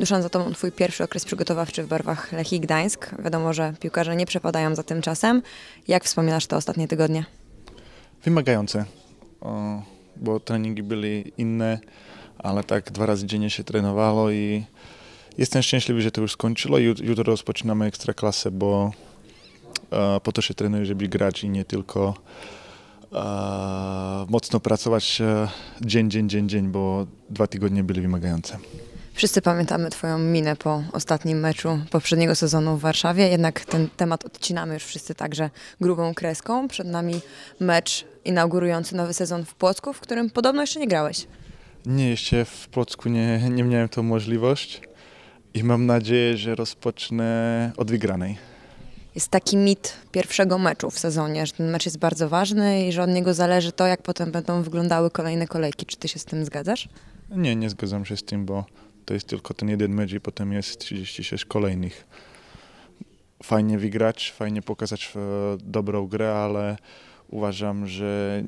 Duszan, za to twój pierwszy okres przygotowawczy w barwach Lechii Gdańsk. Wiadomo, że piłkarze nie przepadają za tym czasem. Jak wspominasz te ostatnie tygodnie? Wymagające, o, bo treningi byli inne, ale tak dwa razy dziennie się trenowało i jestem szczęśliwy, że to już skończyło. Jutro rozpoczynamy ekstraklasę, bo e, po to się trenuje, żeby grać i nie tylko e, mocno pracować e, dzień, dzień, dzień, dzień, bo dwa tygodnie były wymagające. Wszyscy pamiętamy Twoją minę po ostatnim meczu poprzedniego sezonu w Warszawie, jednak ten temat odcinamy już wszyscy także grubą kreską. Przed nami mecz inaugurujący nowy sezon w Płocku, w którym podobno jeszcze nie grałeś. Nie, jeszcze w Płocku nie, nie miałem tą możliwość i mam nadzieję, że rozpocznę od wygranej. Jest taki mit pierwszego meczu w sezonie, że ten mecz jest bardzo ważny i że od niego zależy to, jak potem będą wyglądały kolejne kolejki. Czy ty się z tym zgadzasz? Nie, nie zgadzam się z tym, bo to jest tylko ten jeden mecz i potem jest 36 kolejnych. Fajnie wygrać, fajnie pokazać e, dobrą grę, ale uważam, że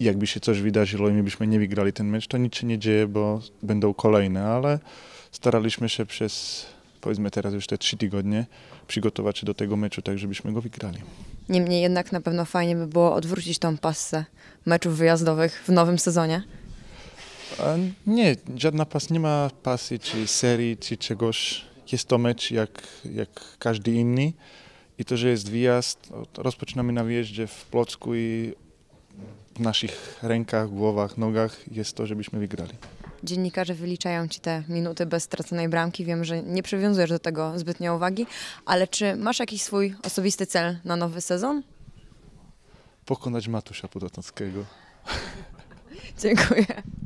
jakby się coś wydarzyło i my byśmy nie wygrali ten mecz, to nic się nie dzieje, bo będą kolejne, ale staraliśmy się przez powiedzmy teraz już te trzy tygodnie przygotować się do tego meczu, tak żebyśmy go wygrali. Niemniej jednak na pewno fajnie by było odwrócić tą pasę meczów wyjazdowych w nowym sezonie. Nie, żadna pas nie ma pasji, czy serii, czy czegoś. Jest to mecz jak, jak każdy inny. I to, że jest wyjazd, rozpoczynamy na wyjeździe w Plocku i w naszych rękach, głowach, nogach jest to, żebyśmy wygrali. Dziennikarze wyliczają ci te minuty bez straconej bramki. Wiem, że nie przywiązujesz do tego zbytnio uwagi, ale czy masz jakiś swój osobisty cel na nowy sezon? Pokonać Matusza Podotowskiego. Dziękuję.